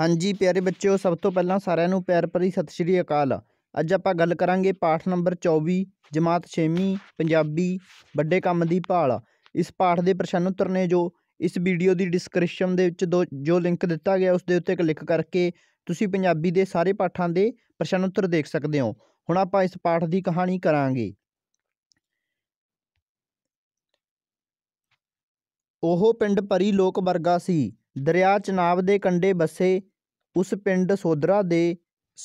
ਹਾਂਜੀ ਪਿਆਰੇ ਬੱਚਿਓ ਸਭ ਤੋਂ ਪਹਿਲਾਂ ਸਾਰਿਆਂ ਨੂੰ ਪਿਆਰ ਭਰੀ ਸਤਿ ਸ਼੍ਰੀ ਅਕਾਲ ਅੱਜ ਆਪਾਂ ਗੱਲ ਕਰਾਂਗੇ ਪਾਠ ਨੰਬਰ 24 ਜਮਾਤ 6ਵੀਂ ਪੰਜਾਬੀ ਵੱਡੇ ਕੰਮ ਦੀ ਭਾਲ ਇਸ ਪਾਠ ਦੇ ਪ੍ਰਸ਼ਨ ਉੱਤਰ ਨੇ ਜੋ ਇਸ ਵੀਡੀਓ ਦੀ ਡਿਸਕ੍ਰਿਪਸ਼ਨ ਦੇ ਵਿੱਚ ਜੋ ਲਿੰਕ ਦਿੱਤਾ ਗਿਆ ਉਸ ਦੇ ਉੱਤੇ ਕਲਿੱਕ ਕਰਕੇ ਤੁਸੀਂ ਪੰਜਾਬੀ ਦੇ ਸਾਰੇ ਪਾਠਾਂ ਦੇ ਪ੍ਰਸ਼ਨ ਉੱਤਰ ਦੇਖ ਸਕਦੇ ਹੋ ਹੁਣ ਆਪਾਂ ਇਸ ਪਾਠ ਦੀ ਕਹਾਣੀ ਕਰਾਂਗੇ ਉਹ ਪਿੰਡ ਪਰੀ ਲੋਕ ਵਰਗਾ ਸੀ ਦਰਿਆ ਚਨਾਬ ਦੇ ਕੰਡੇ ਬਸੇ ਉਸ ਪਿੰਡ ਸੋਧਰਾ ਦੇ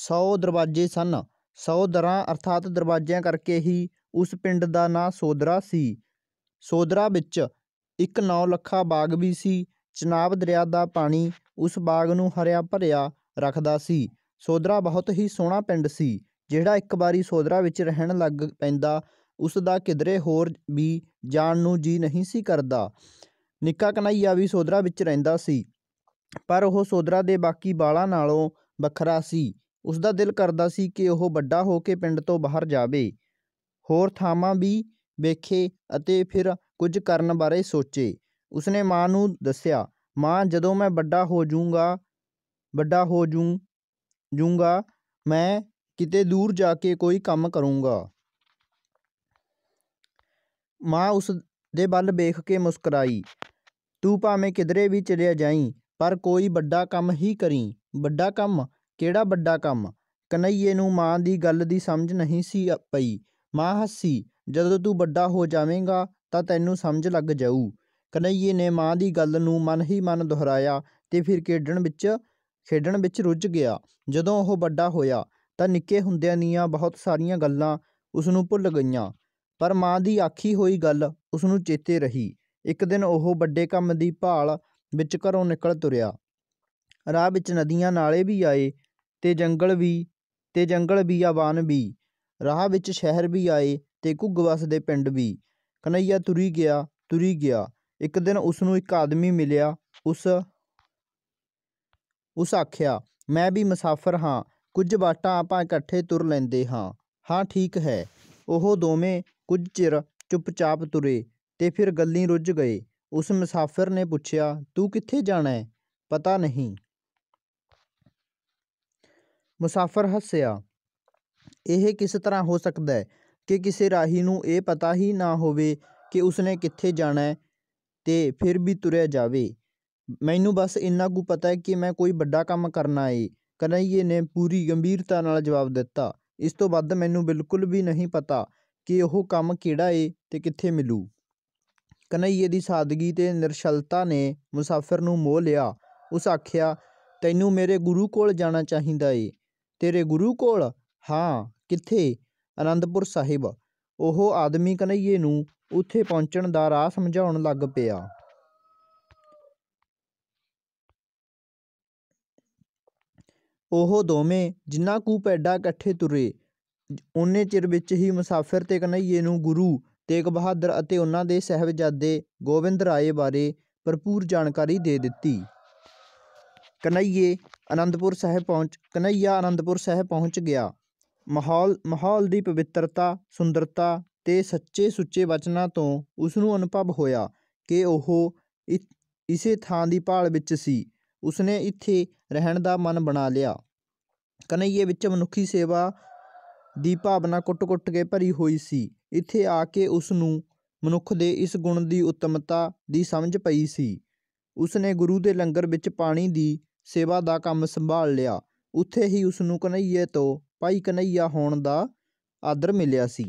100 ਦਰਵਾਜ਼ੇ ਸਨ। 100 ਦਰਾਂ ਅਰਥਾਤ ਦਰਵਾਜ਼ਿਆਂ ਕਰਕੇ ਹੀ ਉਸ ਪਿੰਡ ਦਾ ਨਾਂ ਸੋਧਰਾ ਸੀ। ਸੋਧਰਾ ਵਿੱਚ ਇੱਕ ਨੌ ਲੱਖਾ ਬਾਗ਼ ਵੀ ਸੀ। ਚਨਾਬ ਦਰਿਆ ਦਾ ਪਾਣੀ ਉਸ ਬਾਗ਼ ਨੂੰ ਹਰਿਆ ਭਰਿਆ ਰੱਖਦਾ ਸੀ। ਸੋਧਰਾ ਬਹੁਤ ਹੀ ਸੋਹਣਾ ਪਿੰਡ ਸੀ। ਜਿਹੜਾ ਇੱਕ ਵਾਰੀ ਸੋਧਰਾ ਵਿੱਚ ਰਹਿਣ ਲੱਗ ਪੈਂਦਾ, ਉਸ ਦਾ ਕਿਧਰੇ ਹੋਰ ਵੀ ਜਾਣ ਨੂੰ ਜੀ ਨਹੀਂ ਸੀ ਕਰਦਾ। ਨਿੱਕਾ ਕਨਈਆ ਵੀ ਸੋਧਰਾ ਵਿੱਚ ਰਹਿੰਦਾ ਸੀ ਪਰ ਉਹ ਸੋਧਰਾ ਦੇ ਬਾਕੀ ਬਾਲਾਂ ਨਾਲੋਂ ਵੱਖਰਾ ਸੀ ਉਸ ਦਾ ਦਿਲ ਕਰਦਾ ਸੀ ਕਿ ਉਹ ਵੱਡਾ ਹੋ ਕੇ ਪਿੰਡ ਤੋਂ ਬਾਹਰ ਜਾਵੇ ਹੋਰ ਥਾਵਾਂ ਵੀ ਵੇਖੇ ਅਤੇ ਫਿਰ ਕੁਝ ਕਰਨ ਬਾਰੇ ਸੋਚੇ ਉਸਨੇ ਮਾਂ ਨੂੰ ਦੱਸਿਆ ਮਾਂ ਜਦੋਂ ਮੈਂ ਵੱਡਾ ਹੋ ਜਾਊਂਗਾ ਵੱਡਾ ਹੋ ਜੂੰ ਜੂੰਗਾ ਮੈਂ ਕਿਤੇ ਦੂਰ ਜਾ ਕੇ ਕੋਈ ਕੰਮ ਕਰੂੰਗਾ ਮਾਂ ਉਸ ਦੇ ਵੱਲ ਵੇਖ ਕੇ ਮੁਸਕਰਾਈ। "ਤੂੰ ਭਾਵੇਂ ਕਿਧਰੇ ਵੀ ਚਲਿਆ ਜਾਈਂ, ਪਰ ਕੋਈ ਵੱਡਾ ਕੰਮ ਹੀ ਕਰੀਂ।" "ਵੱਡਾ ਕੰਮ? ਕਿਹੜਾ ਵੱਡਾ ਕੰਮ?" ਕਨਈਏ ਨੂੰ ਮਾਂ ਦੀ ਗੱਲ ਦੀ ਸਮਝ ਨਹੀਂ ਸੀ ਪਈ। ਮਾਂ ਹੱਸੀ, "ਜਦੋਂ ਤੂੰ ਵੱਡਾ ਹੋ ਜਾਵੇਂਗਾ ਤਾਂ ਤੈਨੂੰ ਸਮਝ ਲੱਗ ਜਾਊ।" ਕਨਈਏ ਨੇ ਮਾਂ ਦੀ ਗੱਲ ਨੂੰ ਮਨ ਹੀ ਮਨ ਦੁਹਰਾਇਆ ਤੇ ਫਿਰ ਖੇਡਣ ਵਿੱਚ ਖੇਡਣ ਵਿੱਚ ਰੁੱਝ ਗਿਆ। ਜਦੋਂ ਉਹ ਵੱਡਾ ਹੋਇਆ, ਤਾਂ ਨਿੱਕੇ ਹੁੰਦਿਆਂ ਦੀਆਂ ਬਹੁਤ ਸਾਰੀਆਂ ਗੱਲਾਂ ਉਸ ਨੂੰ ਭੁੱਲ ਗਈਆਂ। ਪਰ ਮਾਂ ਦੀ ਆਖੀ ਹੋਈ ਗੱਲ ਉਸ ਨੂੰ ਚੇਤੇ ਰਹੀ। ਇੱਕ ਦਿਨ ਉਹ ਵੱਡੇ ਕੰਮ ਦੀ ਭਾਲ ਵਿੱਚ ਘਰੋਂ ਨਿਕਲ ਤੁਰਿਆ। ਰਾਹ ਵਿੱਚ ਨਦੀਆਂ ਨਾਲੇ ਵੀ ਆਏ ਤੇ ਜੰਗਲ ਵੀ ਤੇ ਜੰਗਲ ਵੀ ਆਵਾਨ ਵੀ। ਰਾਹ ਵਿੱਚ ਸ਼ਹਿਰ ਵੀ ਆਏ ਤੇ ਕੁਗਵਸ ਦੇ ਪਿੰਡ ਵੀ। ਕਨਈਆ ਤੁਰੀ ਗਿਆ, ਤੁਰੀ ਗਿਆ। ਇੱਕ ਦਿਨ ਉਸ ਨੂੰ ਇੱਕ ਆਦਮੀ ਮਿਲਿਆ। ਉਸ ਉਸ ਆਖਿਆ, "ਮੈਂ ਵੀ ਮੁਸਾਫ਼ਰ ਹਾਂ। ਕੁਝ ਬਾਟਾਂ ਆਪਾਂ ਇਕੱਠੇ ਤੁਰ ਲੈਂਦੇ ਹਾਂ।" "ਹਾਂ, ਠੀਕ ਹੈ।" ਉਹ ਦੋਵੇਂ ਕੁਝ ਚਿਰ ਚੁੱਪਚਾਪ ਤੁਰੇ ਤੇ ਫਿਰ ਗੱਲੀਂ ਰੁੱਝ ਗਏ ਉਸ ਮੁਸਾਫਿਰ ਨੇ ਪੁੱਛਿਆ ਤੂੰ ਕਿੱਥੇ ਜਾਣਾ ਹੈ ਪਤਾ ਨਹੀਂ ਮੁਸਾਫਰ ਹੱਸਿਆ ਇਹ ਕਿਸ ਤਰ੍ਹਾਂ ਹੋ ਸਕਦਾ ਹੈ ਕਿ ਕਿਸੇ ਰਾਹੀ ਨੂੰ ਇਹ ਪਤਾ ਹੀ ਨਾ ਹੋਵੇ ਕਿ ਉਸਨੇ ਕਿੱਥੇ ਜਾਣਾ ਹੈ ਤੇ ਫਿਰ ਵੀ ਤੁਰਿਆ ਜਾਵੇ ਮੈਨੂੰ ਬਸ ਇੰਨਾ ਕੁ ਪਤਾ ਹੈ ਕਿ ਮੈਂ ਕੋਈ ਵੱਡਾ ਕੰਮ ਕਰਨਾ ਹੈ ਕਨਈਏ ਨੇ ਪੂਰੀ ਗੰਭੀਰਤਾ ਨਾਲ ਜਵਾਬ ਦਿੱਤਾ ਇਸ ਤੋਂ ਵੱਧ ਮੈਨੂੰ ਬਿਲਕੁਲ ਵੀ ਨਹੀਂ ਪਤਾ ਕਿ ਉਹ ਕੰਮ ਕਿਹੜਾ ਏ ਅਤੇ ਕਿੱਥੇ ਮਿਲੂ ਕਨਈਏ ਦੀ ਸਾਦਗੀ ਅਤੇ ਨਿਰਸ਼ਲਤਾ ਨੇ ਮੁਸਾਫਿਰ ਨੂੰ ਮੋਹ ਲਿਆ ਉਸ ਆਖਿਆ ਤੈਨੂੰ ਮੇਰੇ ਗੁਰੂ ਕੋਲ ਜਾਣਾ ਚਾਹੀਦਾ ਏ ਤੇਰੇ ਗੁਰੂ ਕੋਲ ਹਾਂ ਕਿੱਥੇ ਅਨੰਦਪੁਰ ਸਾਹਿਬ ਉਹ ਆਦਮੀ ਕਨਈਏ ਨੂੰ ਉੱਥੇ ਪਹੁੰਚਣ ਦਾ ਰਾਹ ਸਮਝਾਉਣ ਲੱਗ ਪਿਆ ਉਹ ਦੋਵੇਂ ਜਿੰਨਾ ਕੂ ਪੈਡਾ ਇਕੱਠੇ ਤੁਰੇ ਉਨੇ ਚਿਰ ਵਿੱਚ ਹੀ ਮੁਸਾਫ਼ਿਰ ਤੇ ਕਨਈਏ ਨੂੰ ਗੁਰੂ ਤੇਗ ਬਹਾਦਰ ਅਤੇ ਉਹਨਾਂ ਦੇ ਸਹਿਬਜ਼ਾਦੇ ਗੋਬਿੰਦ ਰਾਏ ਬਾਰੇ ਭਰਪੂਰ ਜਾਣਕਾਰੀ ਦੇ ਦਿੱਤੀ। ਕਨਈਏ ਅਨੰਦਪੁਰ ਸਾਹਿਬ ਪਹੁੰਚ ਕਨਈਆ ਅਨੰਦਪੁਰ ਸਾਹਿਬ ਪਹੁੰਚ ਗਿਆ। ਮਾਹੌਲ ਮਾਹੌਲ ਦੀ ਪਵਿੱਤਰਤਾ, ਸੁੰਦਰਤਾ ਤੇ ਸੱਚੇ-ਸੁੱਚੇ ਬਚਨਾਂ ਤੋਂ ਉਸ ਨੂੰ ਅਨੁਭਵ ਹੋਇਆ ਕਿ ਉਹ ਇਸੇ ਥਾਂ ਦੀ ਭਾਲ ਵਿੱਚ ਸੀ। ਉਸਨੇ ਇੱਥੇ ਰਹਿਣ ਦਾ ਮਨ ਬਣਾ ਲਿਆ। ਕਨਈਏ ਵਿੱਚ ਮਨੁੱਖੀ ਸੇਵਾ ਦੀ ਭਾਵਨਾ ਕੁੱਟ-ਕੁੱਟ ਕੇ ਭਰੀ ਹੋਈ ਸੀ। ਇੱਥੇ ਆ ਕੇ ਉਸ ਨੂੰ ਮਨੁੱਖ ਦੇ ਇਸ ਗੁਣ ਦੀ ਉਤਮਤਾ ਦੀ ਸਮਝ ਪਈ ਸੀ। ਉਸ ਨੇ ਗੁਰੂ ਦੇ ਲੰਗਰ ਵਿੱਚ ਪਾਣੀ ਦੀ ਸੇਵਾ ਦਾ ਕੰਮ ਸੰਭਾਲ ਲਿਆ। ਉੱਥੇ ਹੀ ਉਸ ਨੂੰ ਕਨਈਏ ਤੋਂ ਭਾਈ ਕਨਈਆ ਹੋਣ ਦਾ ਆਦਰ ਮਿਲਿਆ ਸੀ।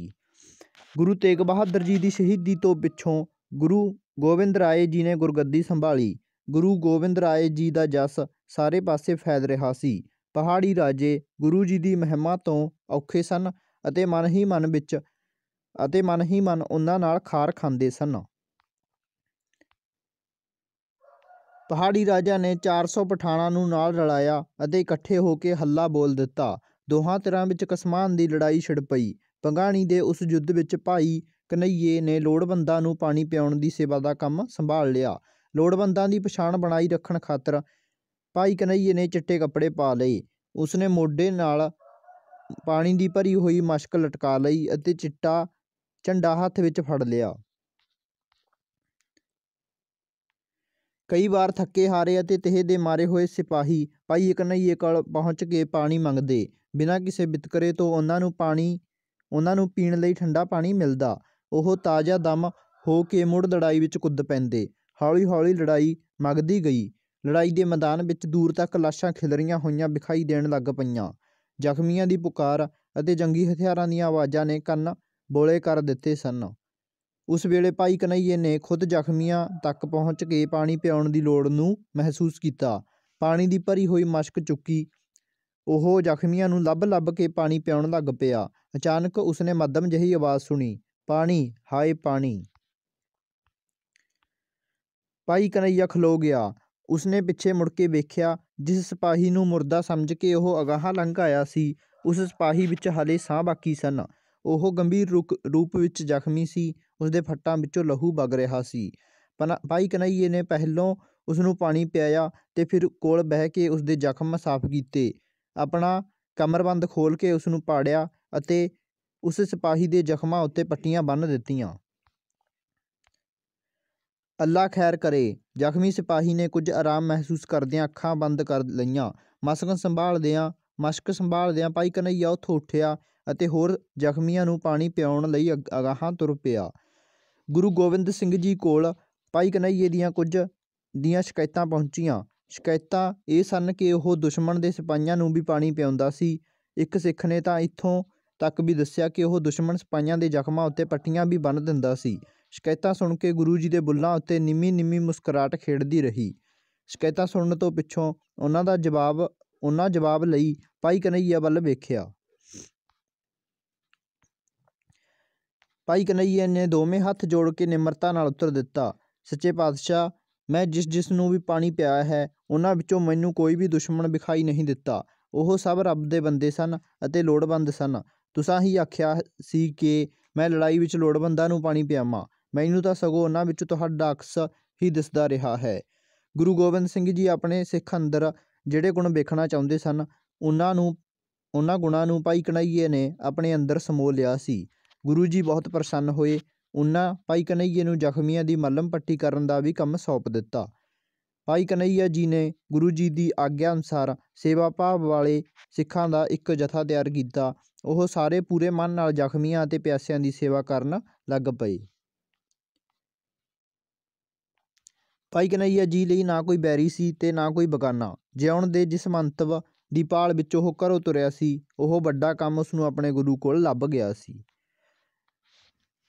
ਗੁਰੂ ਤੇਗ ਬਹਾਦਰ ਜੀ ਦੀ ਸ਼ਹੀਦੀ ਤੋਂ ਪਿੱਛੋਂ ਗੁਰੂ ਗੋਬਿੰਦ ਰਾਏ ਜੀ ਨੇ ਗੁਰਗੱਦੀ ਸੰਭਾਲੀ। ਗੁਰੂ ਗੋਬਿੰਦ ਰਾਏ ਜੀ ਦਾ ਜਸ ਸਾਰੇ ਪਾਸੇ ਫੈਲ ਰਿਹਾ ਸੀ। ਪਹਾੜੀ ਰਾਜੇ ਗੁਰੂ ਜੀ ਦੀ ਮਹਿਮਾ ਤੋਂ ਔਖੇ ਸਨ ਅਤੇ ਮਨ ਹੀ ਮਨ ਵਿੱਚ ਅਤੇ ਮਨ ਹੀ ਮਨ ਉਹਨਾਂ ਨਾਲ ਖਾਰ ਖਾਂਦੇ ਸਨ ਪਹਾੜੀ ਰਾਜਾ ਨੇ 400 ਪਠਾਣਾਂ ਨੂੰ ਨਾਲ ਰਲਾਇਆ ਅਤੇ ਇਕੱਠੇ ਹੋ ਕੇ ਹੱਲਾ ਬੋਲ ਦਿੱਤਾ ਦੋਹਾਂ ਧਿਰਾਂ ਵਿੱਚ ਕਸਮਾਨ ਦੀ ਲੜਾਈ ਛਿੜ ਪਈ ਪੰਗਾਣੀ ਦੇ ਉਸ ਯੁੱਧ ਵਿੱਚ ਭਾਈ ਕਨਈਏ ਨੇ ਲੋੜਵੰਦਾਂ ਨੂੰ ਪਾਣੀ ਪਿਆਉਣ ਦੀ ਸੇਵਾ ਦਾ ਕੰਮ ਸੰਭਾਲ ਲਿਆ ਲੋੜਵੰਦਾਂ ਦੀ ਪਛਾਣ ਬਣਾਈ ਰੱਖਣ ਖਾਤਰ ਭਾਈ ਕਨਈਏ ਨੇ ਚਿੱਟੇ ਕੱਪੜੇ ਪਾ ਲਏ ਉਸਨੇ ਮੋਢੇ ਨਾਲ ਪਾਣੀ ਦੀ ਭਰੀ ਹੋਈ ਮਸ਼ਕ ਲਟਕਾ ਲਈ ਅਤੇ ਚਿੱਟਾ ਝੰਡਾ ਹੱਥ ਵਿੱਚ ਫੜ ਲਿਆ ਕਈ ਵਾਰ ਥੱਕੇ ਹਾਰੇ ਅਤੇ ਤਹਿ ਦੇ ਮਾਰੇ ਹੋਏ ਸਿਪਾਹੀ ਭਾਈ ਕਨਈਏ ਕੋਲ ਪਹੁੰਚ ਕੇ ਪਾਣੀ ਮੰਗਦੇ ਬਿਨਾਂ ਕਿਸੇ ਬਿਤਕਰੇ ਤੋਂ ਉਹਨਾਂ ਨੂੰ ਪਾਣੀ ਉਹਨਾਂ ਨੂੰ ਪੀਣ ਲਈ ਠੰਡਾ ਪਾਣੀ ਮਿਲਦਾ ਉਹ ਤਾਜ਼ਾ ਦਮ ਹੋ ਕੇ ਮੁੜ ਲੜਾਈ ਵਿੱਚ ਕੁੱਦ ਪੈਂਦੇ ਹੌਲੀ-ਹੌਲੀ ਲੜਾਈ ਮਗਦੀ ਗਈ ਲੜਾਈ ਦੇ ਮੈਦਾਨ ਵਿੱਚ ਦੂਰ ਤੱਕ ਲਾਸ਼ਾਂ ਖਿਲਰੀਆਂ ਹੋਈਆਂ ਵਿਖਾਈ ਦੇਣ ਲੱਗ ਪਈਆਂ ਜ਼ਖਮੀਆਂ ਦੀ ਪੁਕਾਰ ਅਤੇ ਜੰਗੀ ਹਥਿਆਰਾਂ ਦੀਆਂ ਆਵਾਜ਼ਾਂ ਨੇ ਕੰਨ ਬੋਲੇ ਕਰ ਦਿੱਤੇ ਸਨ ਉਸ ਵੇਲੇ ਭਾਈ ਕਨਈਏ ਨੇ ਖੁਦ ਜ਼ਖਮੀਆਂ ਤੱਕ ਪਹੁੰਚ ਕੇ ਪਾਣੀ ਪਿਆਉਣ ਦੀ ਲੋੜ ਨੂੰ ਮਹਿਸੂਸ ਕੀਤਾ ਪਾਣੀ ਦੀ ਭਰੀ ਹੋਈ ਮਸ਼ਕ ਚੁੱਕੀ ਉਹ ਜ਼ਖਮੀਆਂ ਨੂੰ ਲੱਭ-ਲੱਭ ਕੇ ਪਾਣੀ ਪਿਆਉਣ ਲੱਗ ਪਿਆ ਅਚਾਨਕ ਉਸਨੇ ਮੱਧਮ ਜਹੀ ਆਵਾਜ਼ ਸੁਣੀ ਪਾਣੀ ਹਾਏ ਪਾਣੀ ਭਾਈ ਕਨਈਆ ਖਲੋ ਗਿਆ ਉਸਨੇ ਪਿੱਛੇ ਮੁੜ ਕੇ ਵੇਖਿਆ, ਜਿਸ ਸਿਪਾਹੀ ਨੂੰ ਮੁਰਦਾ ਸਮਝ ਕੇ ਉਹ ਅਗਾਹਾਂ ਲੰਘ ਆਇਆ ਸੀ, ਉਸ ਸਿਪਾਹੀ ਵਿੱਚ ਹਲੇ ਸਾਹ ਬਾਕੀ ਸਨ। ਉਹ ਗੰਭੀਰ ਰੂਪ ਵਿੱਚ ਜ਼ਖ਼ਮੀ ਸੀ। ਉਸਦੇ ਫੱਟਾਂ ਵਿੱਚੋਂ ਲਹੂ ਵਗ ਰਿਹਾ ਸੀ। ਭਾਈ ਕਨਈਏ ਨੇ ਪਹਿਲੋਂ ਉਸਨੂੰ ਪਾਣੀ ਪਿਆਇਆ ਤੇ ਫਿਰ ਕੋਲ ਬਹਿ ਕੇ ਉਸਦੇ ਜ਼ਖ਼ਮ ਸਾਫ਼ ਕੀਤੇ, ਆਪਣਾ ਕਮਰਬੰਦ ਖੋਲ ਕੇ ਉਸਨੂੰ ਪਾੜਿਆ ਅਤੇ ਉਸ ਸਿਪਾਹੀ ਦੇ ਜ਼ਖ਼ਮਾਂ ਉੱਤੇ ਪੱਟੀਆਂ ਬੰਨ੍ਹ ਦਿੱਤੀਆਂ। ਅੱਲਾ ਖੈਰ ਕਰੇ ਜ਼ਖਮੀ ਸਿਪਾਹੀ ਨੇ ਕੁਝ ਆਰਾਮ ਮਹਿਸੂਸ ਕਰਦਿਆਂ ਅੱਖਾਂ ਬੰਦ ਕਰ ਲਈਆਂ ਮਸਕਨ ਸੰਭਾਲਦਿਆਂ ਮਸ਼ਕ ਸੰਭਾਲਦਿਆਂ ਭਾਈ ਕਨਈਆ ਉੱਥੋਂ ਉੱਠਿਆ ਅਤੇ ਹੋਰ ਜ਼ਖਮੀਆਂ ਨੂੰ ਪਾਣੀ ਪਿਆਉਣ ਲਈ ਅਗਾਹਾਂ ਤੁਰ ਪਿਆ ਗੁਰੂ ਗੋਬਿੰਦ ਸਿੰਘ ਜੀ ਕੋਲ ਭਾਈ ਕਨਈਏ ਦੀਆਂ ਕੁਝ ਦੀਆਂ ਸ਼ਿਕਾਇਤਾਂ ਪਹੁੰਚੀਆਂ ਸ਼ਿਕਾਇਤਾਂ ਇਹ ਸਨ ਕਿ ਉਹ ਦੁਸ਼ਮਣ ਦੇ ਸਿਪਾਹੀਆਂ ਨੂੰ ਵੀ ਪਾਣੀ ਪਿਆਉਂਦਾ ਸੀ ਇੱਕ ਸਿੱਖ ਨੇ ਤਾਂ ਇੱਥੋਂ ਤੱਕ ਵੀ ਦੱਸਿਆ ਕਿ ਉਹ ਦੁਸ਼ਮਣ ਸਿਪਾਹੀਆਂ ਦੇ ਜ਼ਖਮਾਂ ਉੱਤੇ ਪੱਟੀਆਂ ਵੀ ਬੰਨ੍ਹ ਦਿੰਦਾ ਸੀ ਸ਼ਿਕਾਇਤਾਂ ਸੁਣ ਕੇ ਗੁਰੂ ਜੀ ਦੇ ਬੁੱਲਾਂ ਉੱਤੇ ਨਿੰਮੀ ਨਿੰਮੀ ਮੁਸਕਰਾਟ ਖੇਡਦੀ ਰਹੀ ਸ਼ਿਕਾਇਤਾਂ ਸੁਣਨ ਤੋਂ ਪਿੱਛੋਂ ਉਹਨਾਂ ਦਾ ਜਵਾਬ ਉਹਨਾਂ ਜਵਾਬ ਲਈ ਪਾਈ ਕਨਈਆ ਵੱਲ ਵੇਖਿਆ ਪਾਈ ਕਨਈਆ ਨੇ ਦੋਵੇਂ ਹੱਥ ਜੋੜ ਕੇ ਨਿਮਰਤਾ ਨਾਲ ਉੱਤਰ ਦਿੱਤਾ ਸੱਚੇ ਪਾਤਸ਼ਾਹ ਮੈਂ ਜਿਸ ਜਿਸ ਨੂੰ ਵੀ ਪਾਣੀ ਪਿਆਇਆ ਹੈ ਉਹਨਾਂ ਵਿੱਚੋਂ ਮੈਨੂੰ ਕੋਈ ਵੀ ਦੁਸ਼ਮਣ ਵਿਖਾਈ ਨਹੀਂ ਦਿੱਤਾ ਉਹ ਸਭ ਰੱਬ ਦੇ ਬੰਦੇ ਸਨ ਅਤੇ ਲੋੜਵੰਦ ਸਨ ਤੁਸੀਂ ਹੀ ਆਖਿਆ ਸੀ ਕਿ ਮੈਂ ਲੜਾਈ ਵਿੱਚ ਲੋੜਵੰਦਾਂ ਨੂੰ ਪਾਣੀ ਪਿਆਵਾਂ ਮੈਨੂੰ ਤਾਂ ਸਗੋਂ ਉਹਨਾਂ ਵਿੱਚ ਤੁਹਾਡਾ ਅਕਸ ਹੀ ਦਿਸਦਾ ਰਿਹਾ ਹੈ ਗੁਰੂ ਗੋਬਿੰਦ ਸਿੰਘ ਜੀ ਆਪਣੇ ਸਿੱਖ ਅੰਦਰ ਜਿਹੜੇ ਗੁਣ ਵੇਖਣਾ ਚਾਹੁੰਦੇ ਸਨ ਉਹਨਾਂ ਨੂੰ ਉਹਨਾਂ ਗੁਣਾਂ ਨੂੰ ਭਾਈ ਕਨਈਏ ਨੇ ਆਪਣੇ ਅੰਦਰ ਸਮੋ ਲਿਆ ਸੀ ਗੁਰੂ ਜੀ ਬਹੁਤ ਪ੍ਰਸੰਨ ਹੋਏ ਉਹਨਾਂ ਭਾਈ ਕਨਈਏ ਨੂੰ ਜ਼ਖਮੀਆਂ ਦੀ ਮਲਮ ਪੱਟੀ ਕਰਨ ਦਾ ਵੀ ਕੰਮ ਸੌਪ ਦਿੱਤਾ ਭਾਈ ਕਨਈਆ ਜੀ ਨੇ ਗੁਰੂ ਜੀ ਦੀ ਆਗਿਆ ਅਨੁਸਾਰ ਸੇਵਾ ਭਾਵ ਵਾਲੇ ਸਿੱਖਾਂ ਦਾ ਇੱਕ ਜਥਾ ਤਿਆਰ ਕੀਤਾ ਉਹ ਸਾਰੇ ਪੂਰੇ ਮਨ ਨਾਲ ਜ਼ਖਮੀਆਂ ਅਤੇ ਪਿਆਸਿਆਂ ਦੀ ਸੇਵਾ ਕਰਨ ਲੱਗ ਪਏ ਭਾਈ ਕਨ੍ਹੱਈਆ ਜੀ ਲਈ ਨਾ ਕੋਈ ਬੈਰੀ ਸੀ ਤੇ ਨਾ ਕੋਈ ਬਗਾਨਾ ਜਿਉਣ ਦੇ ਜਿਸ ਮੰਤਵ ਦੀ ਭਾਲ ਵਿੱਚ ਉਹ ਘਰੋਂ ਤੁਰਿਆ ਸੀ, ਉਹ ਵੱਡਾ ਕੰਮ ਉਸਨੂੰ ਆਪਣੇ ਗੁਰੂ ਕੋਲ ਲੱਭ ਗਿਆ ਸੀ।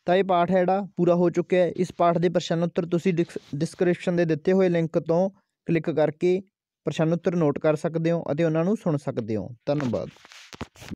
ਤਾਂ ਇਹ ਪਾਠ ਹੈ ਜਿਹੜਾ ਪੂਰਾ ਹੋ ਚੁੱਕਿਆ ਹੈ। ਇਸ ਪਾਠ ਦੇ ਪ੍ਰਸ਼ਨ ਉੱਤਰ ਤੁਸੀਂ ਡਿਸ ਡਿਸਕ੍ਰਿਪਸ਼ਨ ਦੇ ਦਿੱਤੇ ਹੋਏ ਲਿੰਕ ਤੋਂ ਕਲਿੱਕ ਕਰਕੇ ਪ੍ਰਸ਼ਨ ਉੱਤਰ ਨੋਟ ਕਰ ਸਕਦੇ ਹੋ ਅਤੇ ਉਹਨਾਂ ਨੂੰ ਸੁਣ ਸਕਦੇ ਹੋ। ਧੰਨਵਾਦ।